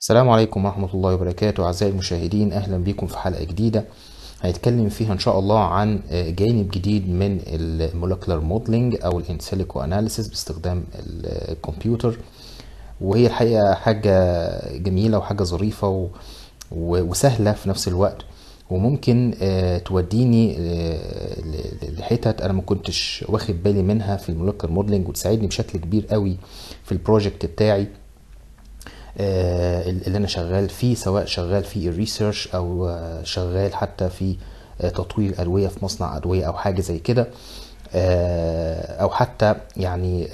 السلام عليكم ورحمة الله وبركاته أعزائي المشاهدين أهلا بكم في حلقة جديدة هنتكلم فيها إن شاء الله عن آه، جانب جديد من المولكلر موديلنج أو الانسيليكو أناليسيس باستخدام الكمبيوتر وهي الحقيقة حاجة جميلة وحاجة ظريفة وسهلة في نفس الوقت وممكن آه، توديني آه، لحتت انا ما كنتش واخد بالي منها في المولكر موديلنج وتساعدني بشكل كبير قوي في البروجكت بتاعي آه، اللي انا شغال فيه سواء شغال في الريسيرش او آه، شغال حتى في آه، تطوير ادويه في مصنع ادويه او حاجه زي كده او حتى يعني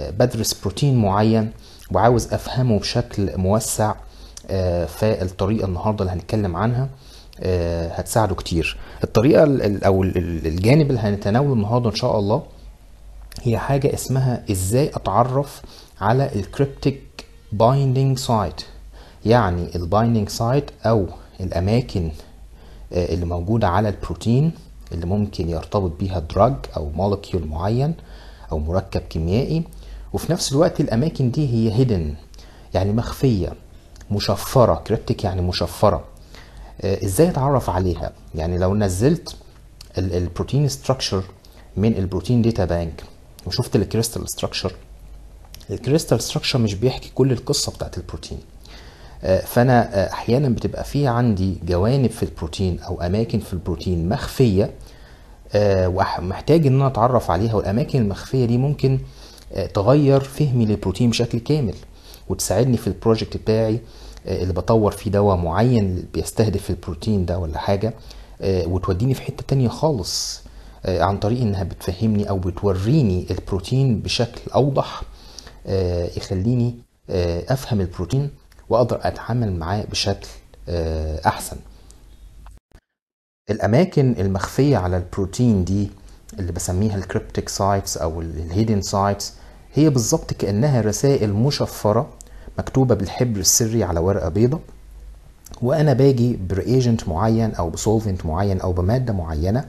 بدرس بروتين معين وعاوز افهمه بشكل موسع فالطريقه النهارده اللي هنتكلم عنها هتساعده كتير الطريقه او الجانب اللي هنتناوله النهارده ان شاء الله هي حاجه اسمها ازاي اتعرف على الكريبتيك binding site يعني البايندينج سايت او الاماكن آه، اللي موجوده على البروتين اللي ممكن يرتبط بيها دراج او مولكيول معين او مركب كيميائي وفي نفس الوقت الاماكن دي هي هيدن يعني مخفيه مشفره كريبتيك يعني مشفره آه، ازاي اتعرف عليها يعني لو نزلت البروتين ستراكشر من البروتين داتا بانك وشفت الكريستال ستراكشر الكريستال ستراكشر مش بيحكي كل القصه بتاعت البروتين آه، فانا آه، احيانا بتبقى في عندي جوانب في البروتين او اماكن في البروتين مخفيه آه، ومحتاج ان انا اتعرف عليها والاماكن المخفيه دي ممكن تغير فهمي للبروتين بشكل كامل وتساعدني في البروجكت بتاعي اللي بطور فيه دواء معين بيستهدف البروتين ده ولا حاجه وتوديني في حته تانية خالص عن طريق انها بتفهمني او بتوريني البروتين بشكل اوضح آه، يخليني آه، افهم البروتين واقدر اتعامل معاه بشكل آه، احسن الاماكن المخفيه على البروتين دي اللي بسميها الكريبتيك سايتس او الهيدن سايتس هي بالظبط كانها رسائل مشفره مكتوبه بالحبر السري على ورقه بيضاء وانا باجي بريجنت معين او بسولفنت معين او بماده معينه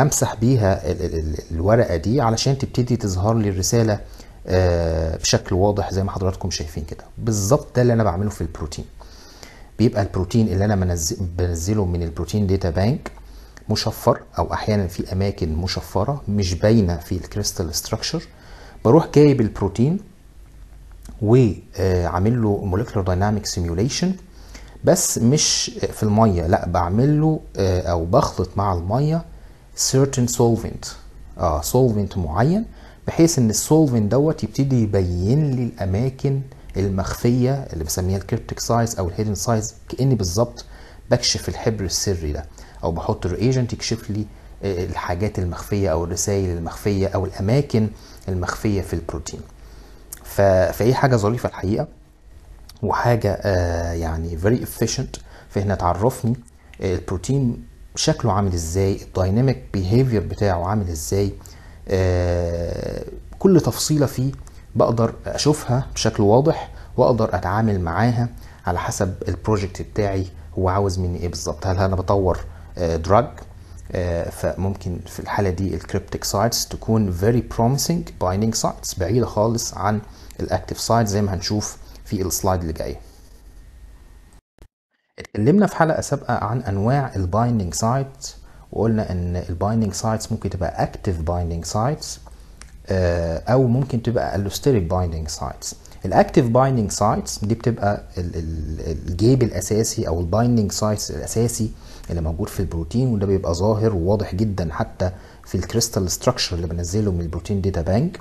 امسح بيها الورقه دي علشان تبتدي تظهر لي الرساله آه، بشكل واضح زي ما حضراتكم شايفين كده بالظبط ده اللي انا بعمله في البروتين بيبقى البروتين اللي انا منزل بنزله من البروتين داتا بانك مشفر او احيانا في اماكن مشفره مش باينه في الكريستال ستراكشر بروح جايب البروتين وعامل آه، له مولكيولر دايناميك سيميوليشن بس مش في الميه لا بعمل له آه، او بخلط مع الميه سيرتن سولفنت اه سولفنت معين بحيث ان السولفين دوت يبتدي يبين لي الاماكن المخفيه اللي بسميها الكريبتيك سايز او الهيدن سايز كاني بالظبط بكشف الحبر السري ده او بحط الريجنت يكشف لي آه، الحاجات المخفيه او الرسائل المخفيه او الاماكن المخفيه في البروتين ف... فهي حاجه ظريفه الحقيقه وحاجه آه يعني فيري افيشنت في انها تعرفني البروتين شكله عامل ازاي الدايناميك بيهيفير بتاعه عامل ازاي آه، كل تفصيله فيه بقدر اشوفها بشكل واضح واقدر اتعامل معاها على حسب البروجكت بتاعي هو عاوز مني ايه بالظبط هل انا بطور دراج آه، آه، فممكن في الحاله دي الكريبتيك سايتس تكون فيري بروميسنج بايننج سايتس بعيده خالص عن الاكتيف سايت زي ما هنشوف في السلايد اللي جايه اتكلمنا في حلقه سابقه عن انواع البايننج سايتس وقلنا ان البايندنج سايتس ممكن تبقى اكتف بايندنج سايتس او ممكن تبقى الوستيريك بايندنج سايتس الاكتف بايندنج سايتس دي بتبقى الجيب الاساسي او البايندنج سايتس الاساسي اللي موجود في البروتين وده بيبقى ظاهر وواضح جدا حتى في الكريستال ستراكشر اللي بنزله من البروتين داتا بانك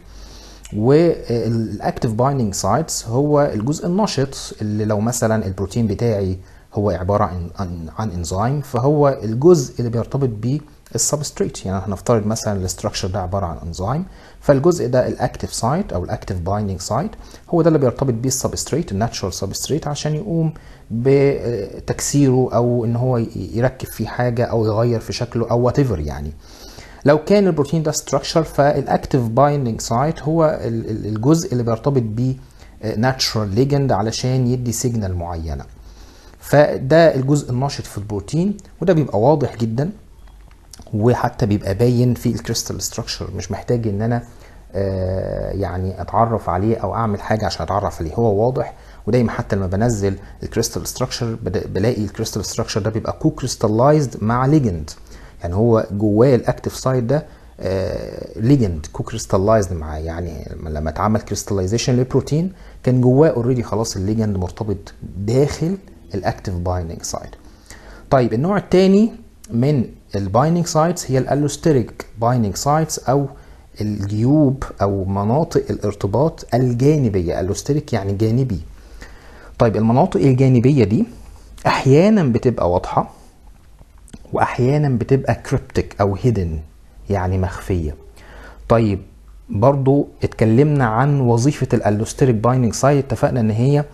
والاكتف بايندنج سايتس هو الجزء النشط اللي لو مثلا البروتين بتاعي هو عباره عن عن, عن انزيم فهو الجزء اللي بيرتبط بيه السبستريت يعني هنفترض مثلا الاستراكشر ده عباره عن انزيم فالجزء ده الاكتف سايت او الاكتف بايندينج سايت هو ده اللي بيرتبط بيه السبستريت الناتشورال سبستريت عشان يقوم بتكسيره او ان هو يركب فيه حاجه او يغير في شكله او وات يعني لو كان البروتين ده ستراكشر فالاكتف بايندينج سايت هو الجزء اللي بيرتبط بيه ناتشورال ليجند علشان يدي سيجنال معينه فده الجزء الناشط في البروتين وده بيبقى واضح جدا وحتى بيبقى باين في الكريستال ستراكشر مش محتاج ان انا آه، يعني اتعرف عليه او اعمل حاجه عشان اتعرف عليه هو واضح ودايما حتى لما بنزل الكريستال ستراكشر بلاقي الكريستال ستراكشر ده بيبقى كو كريستالايزد مع ليجند يعني هو جواه الاكتف سايد ده ليجند كو كريستالايزد معاه يعني لما اتعمل كريستاليزيشن للبروتين كان جواه اوريدي خلاص الليجند مرتبط داخل الاكتف بايندينج سايت طيب النوع الثاني من البايندينج سايتس هي الالوستيريك بايندينج سايتس او الجيوب او مناطق الارتباط الجانبيه الوستريك يعني جانبي طيب المناطق الجانبيه دي احيانا بتبقى واضحه واحيانا بتبقى كريبتك او هيدن يعني مخفيه طيب برضو اتكلمنا عن وظيفه الالوستريك بايندنج سايت اتفقنا ان هي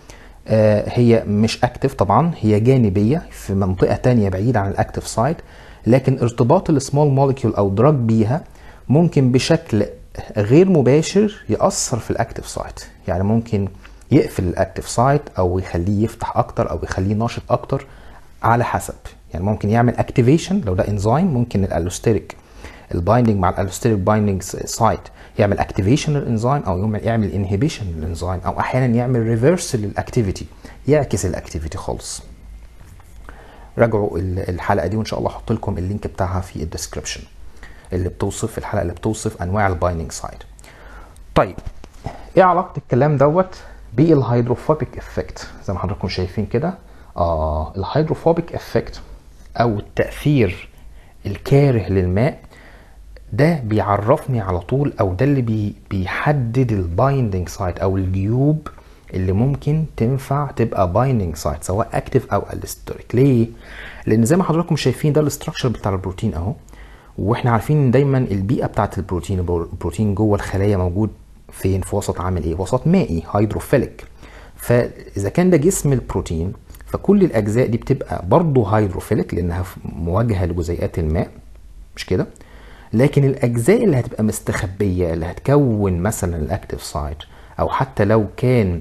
آه، هي مش اكتف طبعا هي جانبيه في منطقه تانية بعيده عن الاكتف سايت لكن ارتباط السمول مولكيول او دراج بيها ممكن بشكل غير مباشر ياثر في الاكتف سايت يعني ممكن يقفل الاكتف سايت او يخليه يفتح اكتر او يخليه ناشط اكتر على حسب يعني ممكن يعمل اكتيفيشن لو ده انزيم ممكن الالوستيريك البايندنج مع الالوستيريك بايندنج سايت يعمل اكتيفيشن للانزيم او يعمل انهبيشن للانزيم او احيانا يعمل ريفرس للاكتيفيتي يعكس الاكتيفيتي خالص راجعوا الحلقه دي وان شاء الله احط لكم اللينك بتاعها في الديسكربشن اللي بتوصف الحلقه اللي بتوصف انواع البايننج سايد طيب ايه علاقه الكلام دوت بالهيدروفوبيك افكت زي ما حضراتكم شايفين كده اه الهيدروفوبيك افكت او التاثير الكاره للماء ده بيعرفني على طول او ده اللي بي بيحدد البايندنج سايت او الجيوب اللي ممكن تنفع تبقى بايندنج سايت سواء اكتف او الستريك ليه لان زي ما حضراتكم شايفين ده الاستراكشر بتاع البروتين اهو واحنا عارفين ان دايما البيئه بتاعه البروتين البروتين جوه الخلايا موجود فين في وسط عامل ايه وسط مائي هيدروفيليك فاذا كان ده جسم البروتين فكل الاجزاء دي بتبقى برضه هيدروفيليك لانها مواجهه لجزيئات الماء مش كده لكن الاجزاء اللي هتبقى مستخبيه اللي هتكون مثلا الاكتيف سايت او حتى لو كان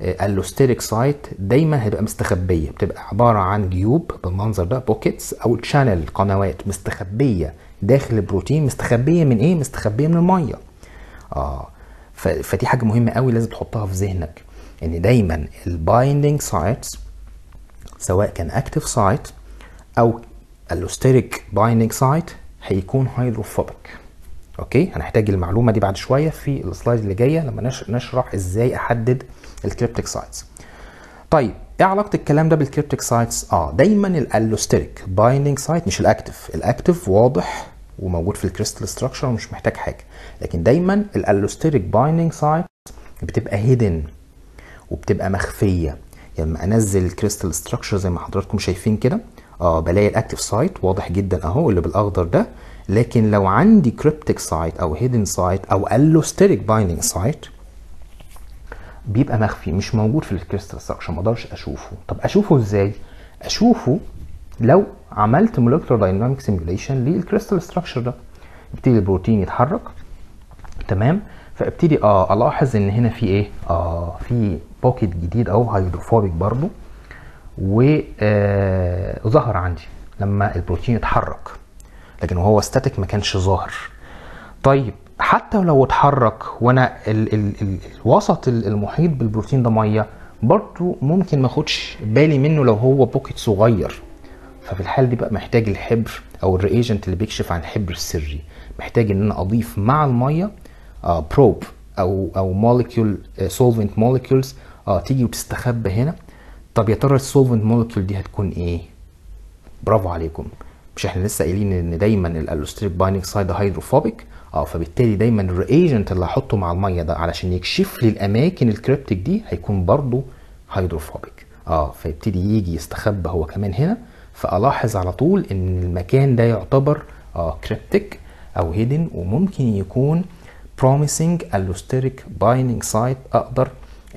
اللوستيريك آه، سايت دايما هتبقى مستخبيه بتبقى عباره عن جيوب بالمنظر ده بوكيتس او تشانل قنوات مستخبيه داخل البروتين مستخبيه من ايه مستخبيه من الميه اه فدي حاجه مهمه قوي لازم تحطها في ذهنك ان يعني دايما البايندنج سايتس سواء كان اكتيف سايت او اللوستيريك بايندنج سايت هيكون هيدروفوبيك اوكي هنحتاج المعلومه دي بعد شويه في السلايد اللي جايه لما نشرح ازاي احدد الكريبتيك سايتس طيب ايه علاقه الكلام ده بالكريبتيك سايتس اه دايما الالوستيريك بايندينج سايت مش الاكتف الاكتف واضح وموجود في الكريستال ستراكشر ومش محتاج حاجه لكن دايما الالوستيريك بايندينج سايت بتبقى هيدن وبتبقى مخفيه يعني لما يعني انزل الكريستال ستراكشر زي ما حضراتكم شايفين كده اه بلاقي الاكتف سايت واضح جدا اهو اللي بالاخضر ده لكن لو عندي كريبتك سايت او هيدن سايت او اللوستيريك بايندينج سايت بيبقى مخفي مش موجود في الكريستال ستراكشر ما اقدرش اشوفه طب اشوفه ازاي اشوفه لو عملت مولكيولر دايناميك سيميوليشن للكريستال ستراكشر ده يبتدي البروتين يتحرك تمام فابتدي اه الاحظ ان هنا في ايه اه في بوكيت جديد او هيدروفوبيك برضو وظهر عندي لما البروتين اتحرك لكن وهو ستاتيك ما كانش ظاهر طيب حتى لو اتحرك وانا ال ال ال الوسط المحيط بالبروتين ده ميه برضو ممكن ما اخدش بالي منه لو هو بوكيت صغير ففي الحال دي بقى محتاج الحبر او الريجنت اللي بيكشف عن الحبر السري محتاج ان انا اضيف مع الميه بروب آه، او او موليكيول سولفنت موليكيولز تيجي وتستخبى هنا طب يا ترى السولفنت مولكيول دي هتكون ايه برافو عليكم مش احنا لسه قايلين ان دايما الالوستريك بايننج سايد هيدروفوبيك اه فبالتالي دايما الريجنت اللي هحطه مع الميه ده علشان يكشف لي الاماكن الكريبتيك دي هيكون برضو هيدروفوبيك اه فيبتدي يجي يستخبى هو كمان هنا فالاحظ على طول ان المكان ده يعتبر اه كريبتيك او هيدن وممكن يكون بروميسنج الوستريك بايننج سايت اقدر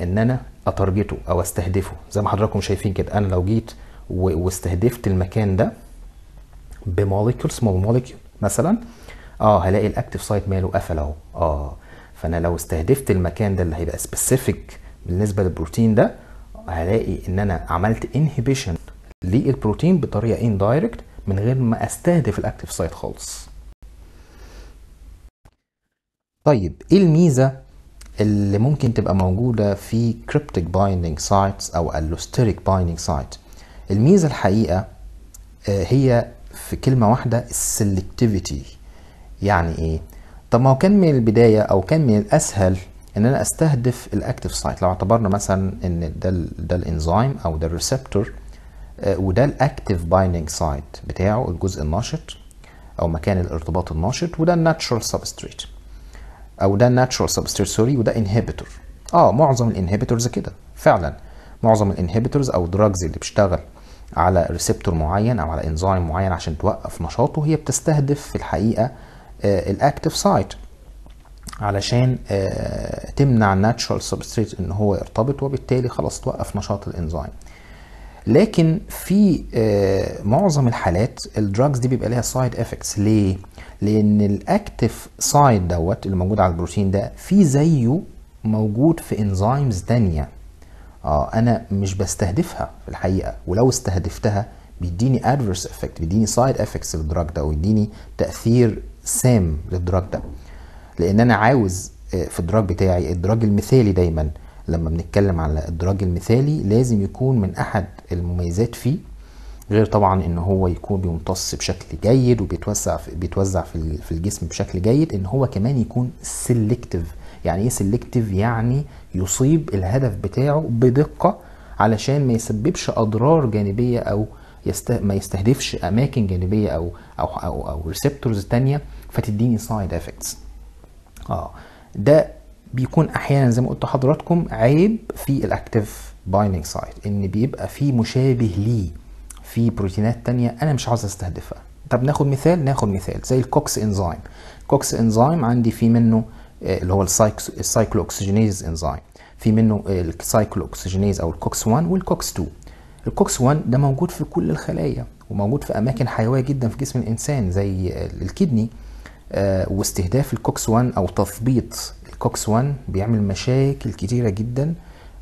ان انا اتارجته او استهدفه زي ما حضراتكم شايفين كده انا لو جيت واستهدفت المكان ده بموليكيول سمول موليكيول مثلا اه هلاقي الاكتف سايت ماله قفل اهو اه فانا لو استهدفت المكان ده اللي هيبقى سبيسيفيك بالنسبه للبروتين ده هلاقي ان انا عملت انهبيشن للبروتين بطريقه اندايركت من غير ما استهدف الاكتف سايت خالص طيب ايه الميزه اللي ممكن تبقى موجودة في كريبتيك binding سايتس أو اللوستيريك binding سايت الميزة الحقيقة آه، هي في كلمة واحدة السلكتيفيتي يعني إيه؟ طب ما هو كان من البداية أو كان من الأسهل إن أنا أستهدف الأكتيف سايت لو اعتبرنا مثلا إن ده ده الإنزيم أو ده الريسبتور آه، وده الأكتيف بايندينج سايت بتاعه الجزء النشط أو مكان الارتباط الناشط وده الناتشرال سبستريت او ده ناتشورال سوري وده انهبيتور اه معظم الانهبيتورز كده فعلا معظم الانهبيتورز او دراجز اللي بتشتغل على ريسبتور معين او على انزيم معين عشان توقف نشاطه هي بتستهدف في الحقيقه آه، الاكتف سايت علشان آه، تمنع الناتشورال سبستريت ان هو يرتبط وبالتالي خلاص توقف نشاط الانزيم لكن في آه، معظم الحالات الدراجز دي بيبقى ليها سايد افكتس ليه؟ لان الاكتف سايد دوت اللي موجود على البروتين ده في زيه موجود في انزيمز تانية اه انا مش بستهدفها في الحقيقه ولو استهدفتها بيديني ادفرس افكت بيديني سايد افكتس للدراج ده ويديني تاثير سام للدراج ده لان انا عاوز آه، في الدراج بتاعي الدراج المثالي دايما لما بنتكلم على الدراج المثالي لازم يكون من احد المميزات فيه غير طبعا ان هو يكون بيمتص بشكل جيد وبيتوزع في بيتوزع في الجسم بشكل جيد ان هو كمان يكون سيلكتيف يعني ايه سيلكتيف يعني يصيب الهدف بتاعه بدقه علشان ما يسببش اضرار جانبيه او يسته... ما يستهدفش اماكن جانبيه او او او, أو ريسبتورز ثانيه فتديني سايد افكتس اه ده بيكون احيانا زي ما قلت حضراتكم عيب في الاكتيف بايندينج سايت ان بيبقى في مشابه ليه في بروتينات تانية انا مش عاوز استهدفها طب ناخد مثال ناخد مثال زي الكوكس انزيم الكوكس انزيم عندي في منه آه، اللي هو السايكلو اكسجينيز انزيم في منه آه، السايكلو اكسجينيز او الكوكس 1 والكوكس 2 الكوكس 1 ده موجود في كل الخلايا وموجود في اماكن حيويه جدا في جسم الانسان زي الكدني آه، واستهداف الكوكس 1 او تثبيط الكوكس 1 بيعمل مشاكل كتيرة جدا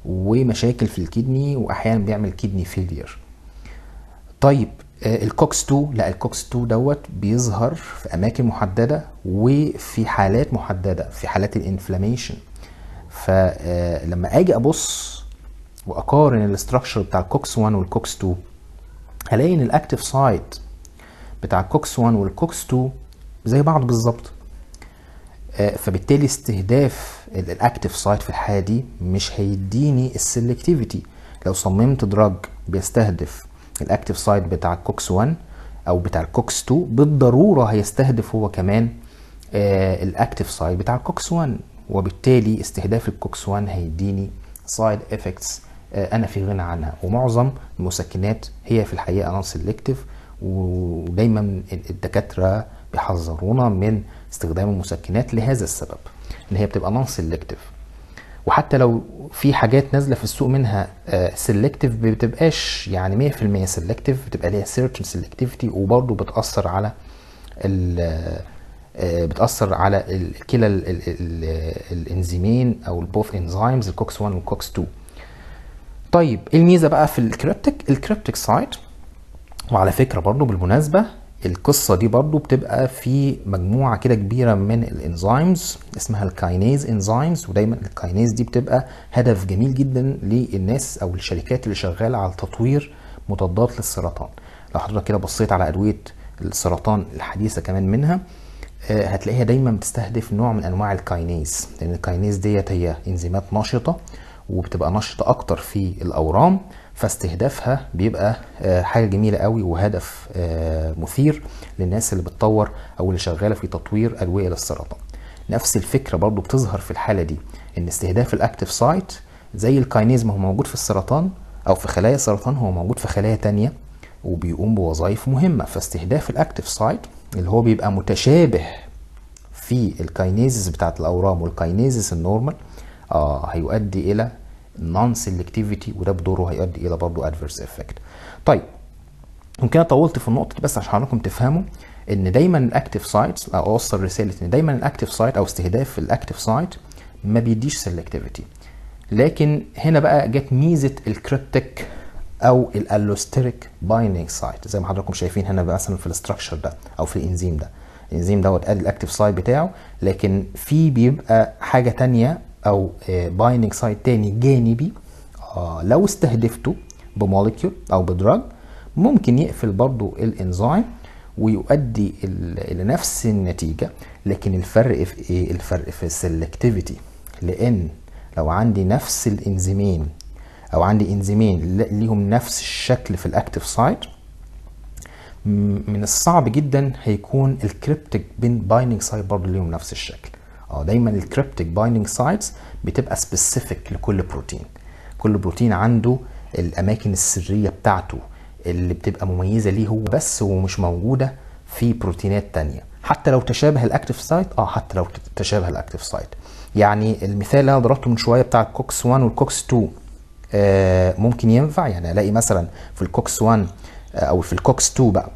ومشاكل في الكدني واحيانا بيعمل كدني فيلير طيب آه، الكوكس 2 لا الكوكس 2 دوت بيظهر في اماكن محدده وفي حالات محدده في حالات الانفلاميشن فلما آه، اجي ابص واقارن الاستراكشر بتاع الكوكس 1 والكوكس 2 هلاقي ان الاكتف سايت بتاع الكوكس 1 والكوكس 2 زي بعض بالظبط آه، فبالتالي استهداف الاكتف سايت في الحاله دي مش هيديني السلكتيفيتي لو صممت دراج بيستهدف الاكتف سايت بتاع الكوكس 1 او بتاع الكوكس 2 بالضروره هيستهدف هو كمان آه، الاكتف سايت بتاع الكوكس 1 وبالتالي استهداف الكوكس 1 هيديني سايد افكتس آه، انا في غنى عنها ومعظم المسكنات هي في الحقيقه نون سلكتيف ودايما الدكاتره بيحذرونا من استخدام المسكنات لهذا السبب ان هي بتبقى نون سيلكتيف وحتى لو في حاجات نازله في السوق منها سيلكتيف آه، ما بتبقاش يعني 100% سيلكتيف بتبقى ليها سيرتن سيلكتيفيتي وبرده بتاثر على آه، بتاثر على كلا الانزيمين او البوث انزيمز الكوكس 1 والكوكس 2 طيب الميزه بقى في الكريبتك الكريبتك سايت وعلى فكره برضو بالمناسبه القصه دي برضو بتبقى في مجموعه كده كبيره من الانزيمز اسمها الكاينيز انزيمز ودايما الكاينيز دي بتبقى هدف جميل جدا للناس او الشركات اللي شغاله على تطوير مضادات للسرطان لو حضرتك كده بصيت على ادويه السرطان الحديثه كمان منها آه، هتلاقيها دايما بتستهدف نوع من انواع الكاينيز لان الكاينيز ديت هي انزيمات نشطه وبتبقى نشطه اكتر في الاورام فاستهدافها بيبقى آه، حاجه جميله قوي وهدف آه، مثير للناس اللي بتطور او اللي شغاله في تطوير ادويه للسرطان نفس الفكره برضو بتظهر في الحاله دي ان استهداف الاكتف سايت زي الكاينيز ما هو موجود في السرطان او في خلايا السرطان هو موجود في خلايا تانية وبيقوم بوظائف مهمه فاستهداف الاكتف سايت اللي هو بيبقى متشابه في الكاينيزز بتاعت الاورام والكاينيزز النورمال آه هيؤدي الى نون سيلكتيفيتي وده بدوره هيؤدي الى برضه ادفيرس افكت طيب ممكن انا طولت في النقطه دي بس عشان حضراتكم تفهموا ان دايما الاكتيف سايت او اوصل رساله ان دايما الاكتيف سايت او استهداف الاكتيف سايت ما بيديش سيلكتيفيتي لكن هنا بقى جت ميزه الكريبتك او الالوستيريك بايننج سايت زي ما حضراتكم شايفين هنا مثلا في الاستراكشر ده او في الانزيم ده الانزيم دوت ادي الاكتيف سايت بتاعه لكن في بيبقى حاجه تانية او بايننج آه، سايت تاني جانبي آه، لو استهدفته بموليكيول او بدراج ممكن يقفل برضو الانزيم ويؤدي لنفس النتيجه لكن الفرق في ايه الفرق في السلكتيفيتي لان لو عندي نفس الانزيمين او عندي انزيمين ليهم نفس الشكل في الاكتيف سايت من الصعب جدا هيكون الكريبتيك بين بايننج سايت برضه ليهم نفس الشكل اه دايما الكريبتيك بايندنج سايتس بتبقى سبيسيفيك لكل بروتين كل بروتين عنده الاماكن السريه بتاعته اللي بتبقى مميزه ليه هو بس ومش موجوده في بروتينات تانية حتى لو تشابه الاكتف سايت اه حتى لو تشابه الاكتف سايت يعني المثال اللي انا ضربته من شويه بتاع الكوكس 1 والكوكس 2 آه ممكن ينفع يعني الاقي مثلا في الكوكس 1 آه، او في الكوكس 2 بقى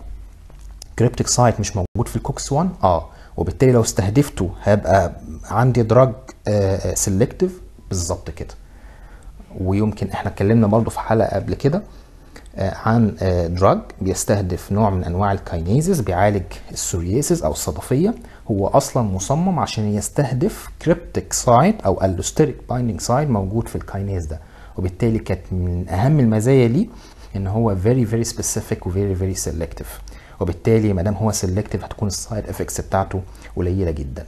كريبتيك سايت مش موجود في الكوكس 1 اه وبالتالي لو استهدفته هيبقى عندي دراج آه، سيلكتيف آه، بالظبط كده ويمكن احنا اتكلمنا برضو في حلقه قبل كده آه، عن دراج بيستهدف نوع من انواع الكاينيزز بيعالج السورياسيس او الصدفيه هو اصلا مصمم عشان يستهدف كريبتيك سايت او اللوستيريك بايندينج سايت موجود في الكاينيز ده وبالتالي كانت من اهم المزايا ليه ان هو فيري فيري سبيسيفيك وفيري فيري سيلكتيف وبالتالي ما دام هو سيلكتيف هتكون السايد افكتس بتاعته قليله جدا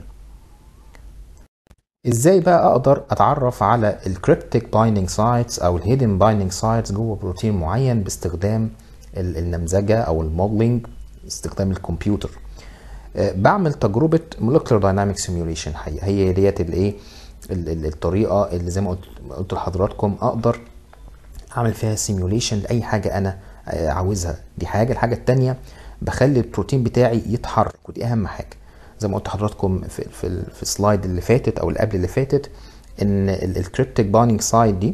ازاي بقى اقدر اتعرف على الكريبتيك بايندينج سايتس او الهيدن بايندينج سايتس جوه بروتين معين باستخدام النمذجه او الموديلنج استخدام الكمبيوتر بعمل تجربه مولكيولر دايناميك سيميوليشن حقيقه هي ديت الايه الطريقه اللي زي ما قلت لحضراتكم اقدر اعمل فيها سيميوليشن لاي حاجه انا آه، عاوزها دي حاجه الحاجه الثانيه بخلي البروتين بتاعي يتحرك ودي اهم حاجه زي ما قلت حضراتكم في في, في السلايد اللي فاتت او اللي قبل اللي فاتت ان الكريبتيك بايننج سايد دي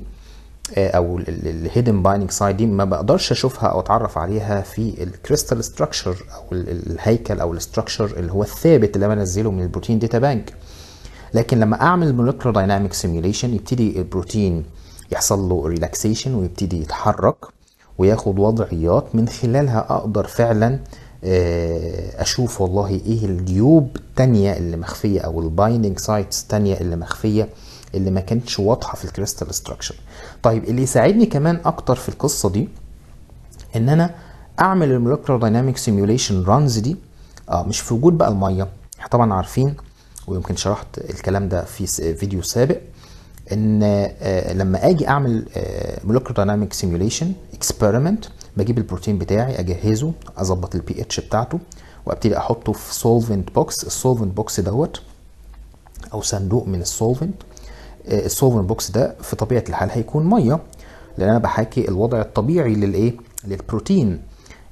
آه، او الهيدن بايننج سايد دي ما بقدرش اشوفها او اتعرف عليها في الكريستال ستراكشر او الهيكل او الاستراكشر اللي هو الثابت اللي انا بنزله من البروتين داتا بانك لكن لما اعمل مولكيولر دايناميك سيميليشن يبتدي البروتين يحصل له ريلاكسيشن ويبتدي يتحرك وياخد وضعيات من خلالها اقدر فعلا آه، اشوف والله ايه الجيوب التانية اللي مخفية او البايندنج سايتس التانية اللي مخفية اللي ما كانتش واضحة في الكريستال استراكشر طيب اللي يساعدني كمان اكتر في القصة دي ان انا اعمل الملوكرا دايناميك سيميوليشن رانز دي آه مش في وجود بقى المية احنا طبعا عارفين ويمكن شرحت الكلام ده في فيديو سابق ان آه، لما اجي اعمل مولكيولر دايناميك سيميوليشن اكسبيرمنت بجيب البروتين بتاعي اجهزه اظبط البي اتش بتاعته وابتدي احطه في سولفنت بوكس السولفنت بوكس دوت او صندوق من السولفنت السولفنت بوكس ده في طبيعه الحال هيكون ميه لان انا بحاكي الوضع الطبيعي للايه للبروتين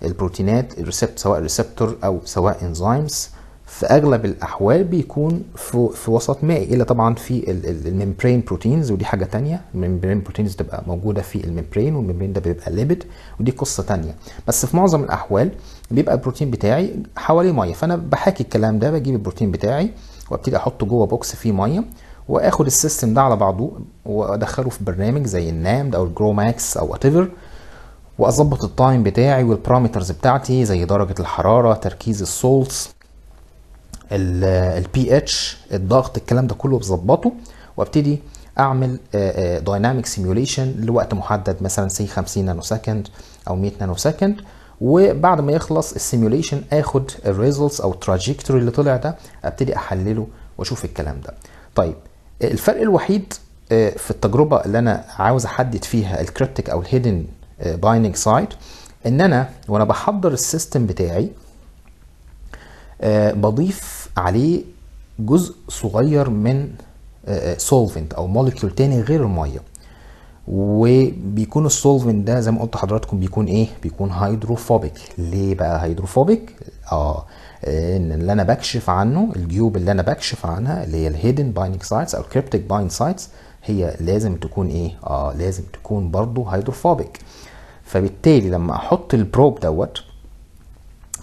البروتينات الريسبت سواء ريسبتور او سواء انزيمز في اغلب الاحوال بيكون في, في وسط مائي الا طبعا في الممبرين بروتينز ودي حاجه تانية الممبرين بروتينز تبقى موجوده في الممبرين والممبرين ده بيبقى ليبيد ودي قصه تانية بس في معظم الاحوال بيبقى البروتين بتاعي حواليه ميه فانا بحاكي الكلام ده بجيب البروتين بتاعي وابتدي احطه جوه بوكس فيه ميه واخد السيستم ده على بعضه وادخله في برنامج زي النامد او الجرو ماكس او وات ايفر واظبط التايم بتاعي والبارامترز بتاعتي زي درجه الحراره تركيز السولتس البي اتش الضغط الكلام ده كله بظبطه وابتدي اعمل دايناميك آه، آه، سيميوليشن لوقت محدد مثلا سي 50 نانو سكند او 100 نانو سكند وبعد ما يخلص السيميوليشن اخد الريزلتس او التراجكتوري اللي طلع ده ابتدي احلله واشوف الكلام ده طيب الفرق الوحيد آه، في التجربه اللي انا عاوز احدد فيها الكريبتيك او الهيدن بايننج سايت ان انا وانا بحضر السيستم بتاعي آه، بضيف عليه جزء صغير من سولفنت آه، آه، او موليكيول تاني غير الميه وبيكون السولفنت ده زي ما قلت حضراتكم بيكون ايه بيكون هيدروفوبيك ليه بقى هيدروفوبيك اه ان اللي انا بكشف عنه الجيوب اللي انا بكشف عنها اللي هي الهيدن بايننج سايتس او الكريبتيك بايند سايتس هي لازم تكون ايه اه لازم تكون برضو هيدروفوبيك فبالتالي لما احط البروب دوت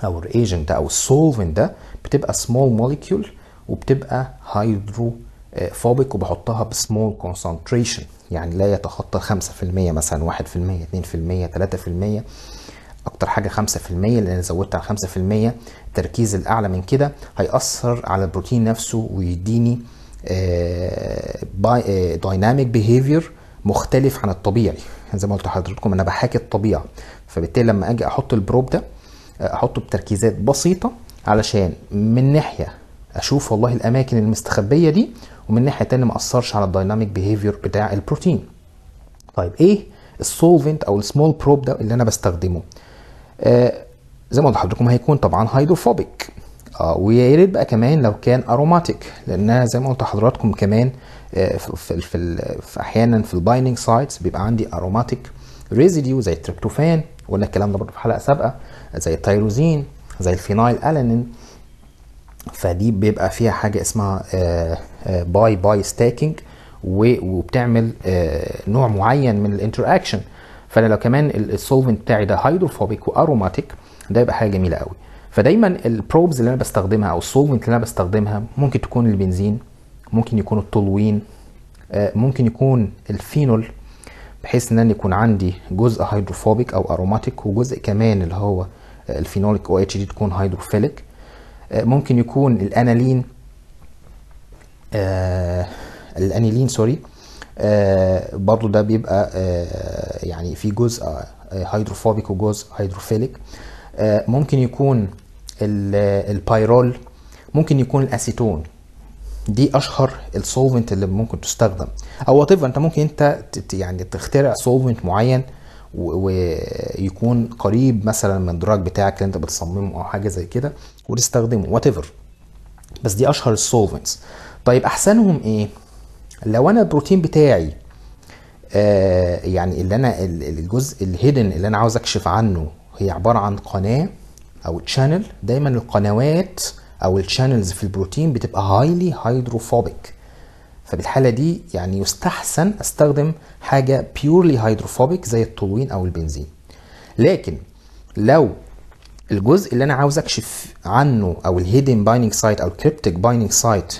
او الريجنت او السولفنت ده بتبقى سمول موليكيول وبتبقى هيدرو فوبيك وبحطها بسمول كونسنتريشن يعني لا يتخطى 5% مثلا 1% 2% 3% اكتر حاجه 5% لان زودت على 5% التركيز الاعلى من كده هياثر على البروتين نفسه ويديني دايناميك آه، آه، بيهيفير مختلف عن الطبيعي يعني زي ما قلت لحضراتكم انا بحاكي الطبيعه فبالتالي لما اجي احط البروب ده احطه بتركيزات بسيطه علشان من ناحيه اشوف والله الاماكن المستخبيه دي ومن ناحيه تانية ما اثرش على الدايناميك بيهيفير بتاع البروتين طيب ايه السولفنت او السمول بروب ده اللي انا بستخدمه آه زي ما قلت لحضراتكم هيكون طبعا هيدروفوبيك اه ويا ريت بقى كمان لو كان اروماتيك لانها زي ما قلت لحضراتكم كمان آه في في, في, في احيانا في البايننج سايتس بيبقى عندي اروماتيك ريزيديو زي التريبتوفان قلنا الكلام ده برضه في حلقه سابقه زي التيروزين زي الفينايل الانين فدي بيبقى فيها حاجه اسمها آه، آه، باي باي ستاكينج وبتعمل آه، نوع معين من الانتر اكشن فانا لو كمان السولفنت بتاعي ده هيدروفوبيك واروماتيك ده يبقى حاجه جميله قوي فدايما البروبز اللي انا بستخدمها او السولفنت اللي انا بستخدمها ممكن تكون البنزين ممكن يكون التولوين ممكن يكون الفينول بحيث ان انا يكون عندي جزء هيدروفوبيك او اروماتيك وجزء كمان اللي هو الفينوليك او اتش دي تكون هيدروفيليك آه، ممكن يكون الانالين آه الانيلين سوري آه برضو ده بيبقى آه يعني في جزء آه، هيدروفوبيك وجزء هيدروفيليك آه، ممكن يكون البايرول ممكن يكون الاسيتون دي اشهر السولفنت اللي ممكن تستخدم او وات انت ممكن انت يعني تخترع سولفنت معين ويكون قريب مثلا من الدراج بتاعك اللي انت بتصممه او حاجه زي كده وتستخدمه وات ايفر بس دي اشهر السولفنتس طيب احسنهم ايه لو انا البروتين بتاعي آه يعني اللي انا الجزء الهيدن اللي انا عاوز اكشف عنه هي عباره عن قناه او تشانل دايما القنوات او التشانلز في البروتين بتبقى هايلي هيدروفوبيك فبالحالة دي يعني يستحسن استخدم حاجة بيورلي هيدروفوبيك زي التولوين او البنزين لكن لو الجزء اللي انا عاوز اكشف عنه او الهيدن بايننج سايت او الكريبتيك بايننج سايت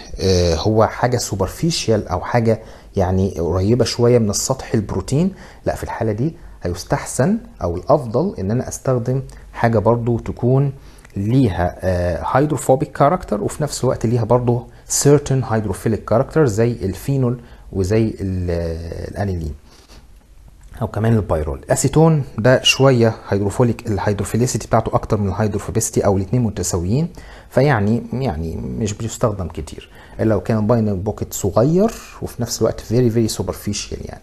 هو حاجه سوبرفيشال او حاجه يعني قريبه شويه من السطح البروتين لا في الحاله دي هيستحسن او الافضل ان انا استخدم حاجه برضو تكون ليها هيدروفوبيك آه، كاركتر وفي نفس الوقت ليها برضو certain hydrophilic characters زي الفينول وزي الانيلين او كمان البايرول اسيتون ده شويه هيدروفوليك الهيدروفيليسيتي بتاعته اكتر من الهيدروفوبيستي او الاثنين متساويين فيعني يعني مش بيستخدم كتير الا لو كان باينر بوكيت صغير وفي نفس الوقت فيري فيري سوبرفيشال يعني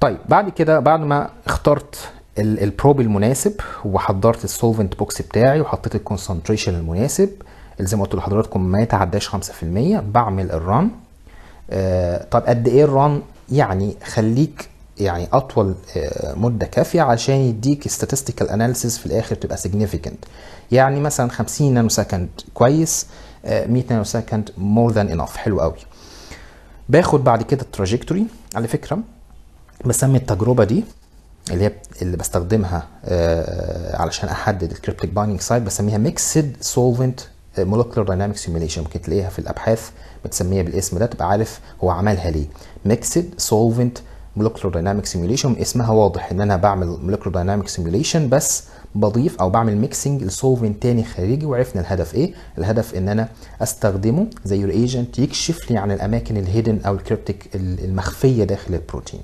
طيب بعد كده بعد ما اخترت البروب المناسب وحضرت السولفنت بوكس بتاعي وحطيت الكونسنتريشن المناسب زي ما قلت لحضراتكم ما يتعداش 5% بعمل الران آه طب قد ايه الران يعني خليك يعني اطول آه مده كافيه عشان يديك statistical analysis في الاخر تبقى significant يعني مثلا 50 نانو سكند كويس آه 100 نانو سكند more than enough حلو قوي باخد بعد كده التراجكتوري على فكره بسمي التجربه دي اللي هي اللي بستخدمها آه، علشان احدد الكريبتيك بايننج سايت بسميها ميكسد سولفنت مولكيولار دايناميك سيميليشن ممكن تلاقيها في الابحاث متسميه بالاسم ده تبقى عارف هو عملها ليه ميكسد سولفنت مولكيولار دايناميك سيميليشن اسمها واضح ان انا بعمل مولكيولار دايناميك سيميليشن بس بضيف او بعمل ميكسنج لسولفنت تاني خارجي وعرفنا الهدف ايه الهدف ان انا استخدمه زي ريجنت يكشف لي عن الاماكن الهيدن او الكريبتيك المخفيه داخل البروتين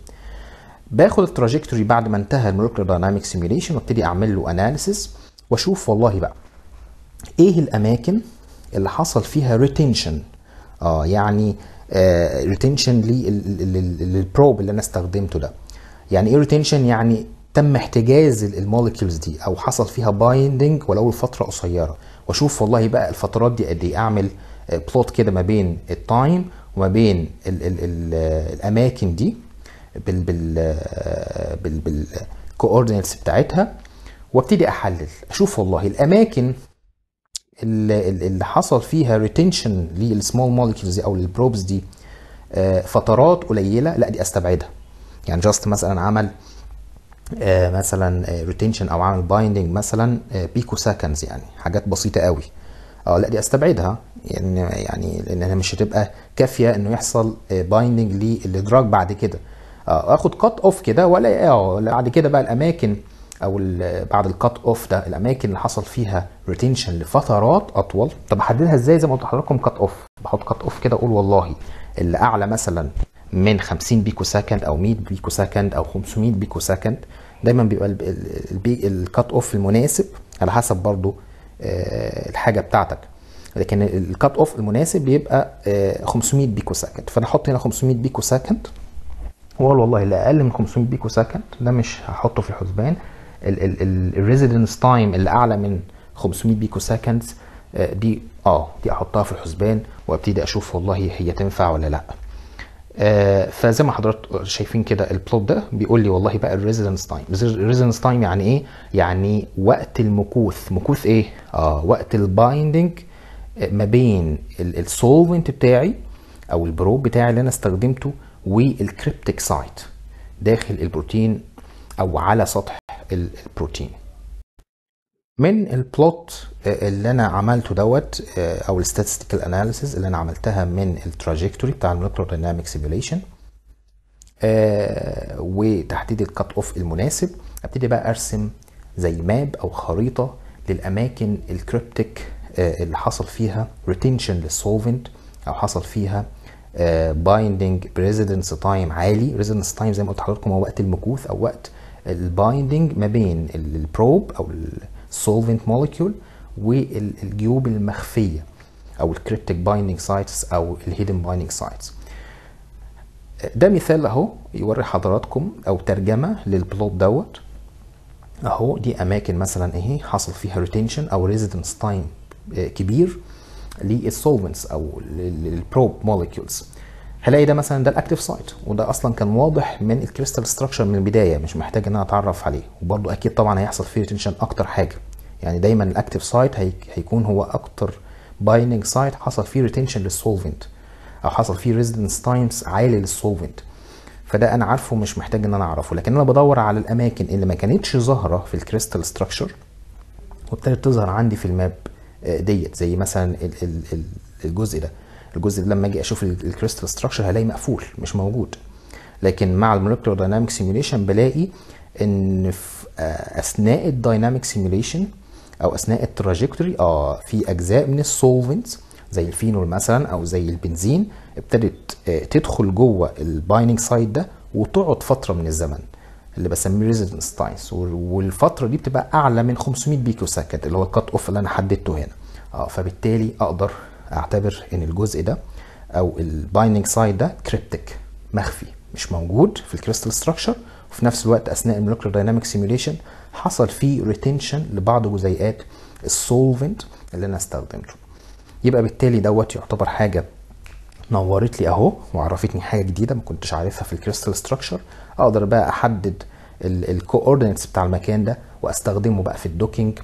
باخد التراجكتوري بعد ما انتهى المولكيولار دايناميك سيميليشن وابتدي اعمل له اناليسيس واشوف والله بقى ايه الاماكن اللي حصل فيها ريتنشن اه يعني ريتنشن آه، للبروب اللي انا استخدمته ده يعني ايه ريتنشن يعني تم احتجاز المولكيولز دي او حصل فيها بايندنج ولو لفتره قصيره واشوف والله بقى الفترات دي قد ايه اعمل بلوت آه، كده ما بين التايم وما بين الـ الـ الـ آه، الاماكن دي بالكوردينتس بتاعتها وابتدي احلل اشوف والله الاماكن اللي حصل فيها ريتنشن للسمول مولكيولز او البروبز دي آه، فترات قليله لا دي استبعدها يعني جاست مثلا عمل آه، مثلا ريتنشن آه، او عمل بايندنج مثلا بيكو سكندز يعني حاجات بسيطه قوي اه لا دي استبعدها يعني يعني لانها مش هتبقى كافيه انه يحصل بايندنج للدراج بعد كده اخد كات اوف كده ولا اه بعد كده بقى الاماكن او بعد الكات اوف ده الاماكن اللي حصل فيها ريتنشن لفترات اطول طب احددها ازاي زي ما قلت لحضراتكم كات اوف بحط كات اوف كده اقول والله اللي اعلى مثلا من 50 بيكو سكند او 100 بيكو سكند او 500 بيكو سكند دايما بيبقى الكات اوف المناسب على حسب برضو آه، الحاجه بتاعتك لكن الكات اوف المناسب بيبقى 500 آه، بيكو سكند فانا احط هنا 500 بيكو سكند واقول والله اللي اقل من 500 بيكو سكند ده مش هحطه في الحسبان الريزيدنس تايم اللي اعلى من 500 بيكو سكندز دي اه دي احطها في الحسبان وابتدي اشوف والله هي تنفع ولا لا آه فزي ما حضراتكم شايفين كده البلوت ده بيقول لي والله بقى الريزيدنس تايم الريزيدنس تايم يعني ايه يعني وقت المكوث مكوث ايه اه وقت البايندنج آه، ما بين السولفنت بتاعي او البروب بتاعي اللي انا استخدمته والكريبتيك سايت داخل البروتين او على سطح البروتين من البلوت آه، اللي انا عملته دوت آه، او الستاتستيكال اناليسيز اللي انا عملتها من التراجكتوري بتاع الميكرو دايناميك سيميوليشن آه، وتحديد الكات اوف المناسب ابتدي بقى ارسم زي ماب او خريطه للاماكن الكريبتيك اللي حصل فيها ريتنشن للسولفنت او حصل فيها بايندنج ريزيدنس تايم عالي ريزيدنس تايم زي ما قلت لحضراتكم هو وقت المكوث او وقت البايندنج ما بين البروب او السولفنت مولكيول والجيوب المخفيه او الكريبتيك بايندنج سايتس او الهيدن بايندنج سايتس ده مثال اهو يوري حضراتكم او ترجمه للبلوت دوت اهو دي اماكن مثلا اهي حصل فيها ريتنشن او ريزيدنس تايم آه، كبير للسولفنتس او البروب مولكيولز هلاقي ده مثلا ده الاكتيف سايت وده اصلا كان واضح من الكريستال ستراكشر من البدايه مش محتاج ان انا اتعرف عليه وبرده اكيد طبعا هيحصل فيه ريتنشن اكتر حاجه يعني دايما الاكتيف سايت هي... هيكون هو اكتر بايننج سايت حصل فيه ريتنشن للسولفنت او حصل فيه ريزيدنس تايمز عالي للسولفنت فده انا عارفه مش محتاج ان انا اعرفه لكن انا بدور على الاماكن اللي ما كانتش ظاهره في الكريستال ستراكشر وابتدت تظهر عندي في الماب آه، ديت زي مثلا الجزء ده الجزء ده لما اجي اشوف الكريستال ستراكشر هلاقي مقفول مش موجود لكن مع المولكيولر دايناميك سيميوليشن بلاقي ان في آه، اثناء الدايناميك سيميوليشن او اثناء التراجكتوري اه في اجزاء من السولفنتس زي الفينول مثلا او زي البنزين ابتدت آه، تدخل جوه البايننج سايد ده وتقعد فتره من الزمن اللي بسميه ريزيدنس تايمز والفتره دي بتبقى اعلى من 500 بيكو سكند اللي هو الكات اوف اللي انا حددته هنا اه فبالتالي اقدر اعتبر ان الجزء ده او البايننج سايد ده كريبتك مخفي مش موجود في الكريستال ستراكشر وفي نفس الوقت اثناء المولكيولر دايناميك سيميوليشن حصل فيه ريتنشن لبعض جزيئات السولفنت اللي انا استخدمته يبقى بالتالي دوت يعتبر حاجه نورت لي اهو وعرفتني حاجه جديده ما كنتش عارفها في الكريستال ستراكشر اقدر بقى احدد الكوردينتس بتاع المكان ده واستخدمه بقى في الدوكينج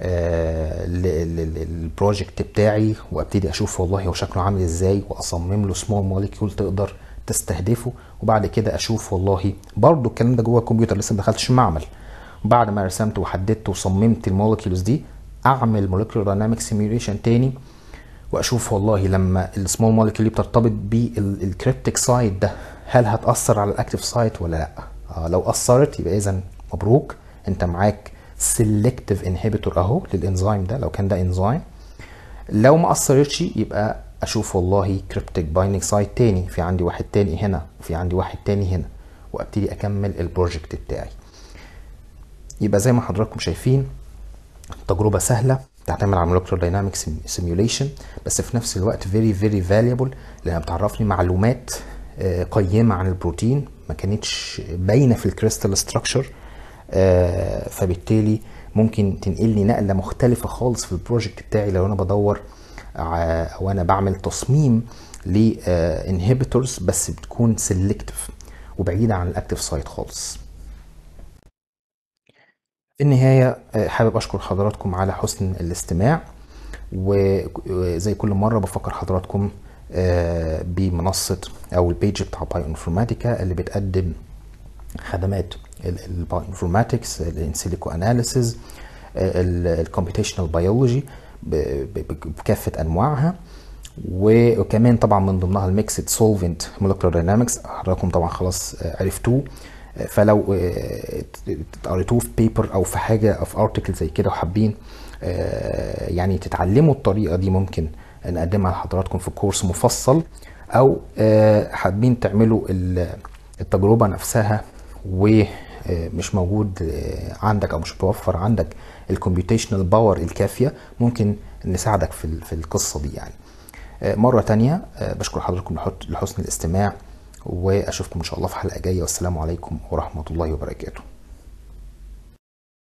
آه، للبروجكت بتاعي وابتدي اشوف والله هو شكله عامل ازاي واصمم له سمول موليكيول تقدر تستهدفه وبعد كده اشوف والله برضو الكلام ده جوه الكمبيوتر لسه ما دخلتش المعمل بعد ما رسمت وحددت وصممت الموليكيولز دي اعمل موليكيولر دايناميك سيميوليشن تاني واشوف والله لما السمول موليكيول بترتبط بالكريبتيك سايت ده هل هتاثر على الاكتيف سايت ولا لا آه لو اثرت يبقى اذا مبروك انت معاك سيلكتيف انهبيتور اهو للانزيم ده لو كان ده انزيم لو ما اثرتش يبقى اشوف والله كريبتيك بايننج سايت تاني في عندي واحد تاني هنا وفي عندي واحد تاني هنا وابتدي اكمل البروجكت بتاعي يبقى زي ما حضراتكم شايفين تجربه سهله بتعتمد على مولكيولر داينامكس سيميوليشن بس في نفس الوقت فيري فيري فاليبل لانها بتعرفني معلومات آه، قيمه عن البروتين ما كانتش باينه في الكريستال ستراكشر آه، فبالتالي ممكن تنقلني نقله مختلفه خالص في البروجكت بتاعي لو انا بدور او انا بعمل تصميم لانهبيتورز بس بتكون سيلكتيف وبعيده عن الاكتف سايت خالص في النهايه آه، حابب اشكر حضراتكم على حسن الاستماع وزي كل مره بفكر حضراتكم آه، بمنصه او البيج بتاع باي انفورماتيكا اللي بتقدم خدمات البايوانفورماتكس الانسيليكو اناليسز الكمبيوتيشنال بيولوجي بكافه انواعها وكمان طبعا من ضمنها الميكسد سولفنت مولكيولار داينامكس حضراتكم طبعا خلاص آه، عرفتوه آه، فلو آه، قريتوه في بيبر او في حاجه او في ارتكل زي كده وحابين يعني تتعلموا الطريقه دي ممكن نقدمها لحضراتكم في كورس مفصل او حابين تعملوا التجربه نفسها و مش موجود آه، عندك او مش متوفر عندك الكمبيوتيشنال باور الكافيه ممكن نساعدك في في القصه دي يعني آه، مره تانية آه، بشكر حضراتكم لحسن الاستماع واشوفكم ان شاء الله في حلقه جايه والسلام عليكم ورحمه الله وبركاته